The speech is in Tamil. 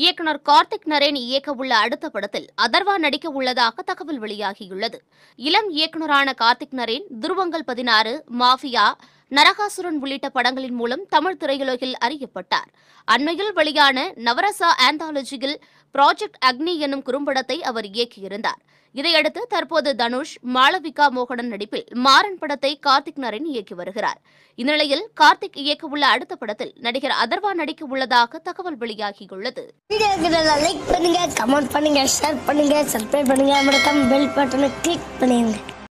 இயக்குனர் கார்த்திக் நரேன் இயக்க உள்ள அடுத்த படத்தில் அதர்வா நடிக்க உள்ளதாக தகவல் வெளியாகியுள்ளது இளம் இயக்குனரான கார்த்திக் நரேன் துருவங்கள் பதினாறு மாஃபியா நரகாசுரன் உள்ளிட்ட படங்களின் மூலம் தமிழ் திரையுலகில் அறியப்பட்டார் அண்மையில் வெளியான நவரசா ஆந்தாலஜியில் ப்ராஜெக்ட் அக்னி என்னும் குறும்படத்தை அவர் இயக்கியிருந்தார் இதையடுத்து தற்போது தனுஷ் மாளவிகா மோகனன் நடிப்பில் மாறன் படத்தை கார்த்திக் நரேன் இயக்கி வருகிறார் இந்நிலையில் கார்த்திக் இயக்கவுள்ள அடுத்த படத்தில் நடிகர் அதர்வா நடிக்க உள்ளதாக தகவல் வெளியாகியுள்ளது பண்ணுங்க பண்ணுங்க ஷேர் பண்ணுங்க கிளிக் பண்ணுங்க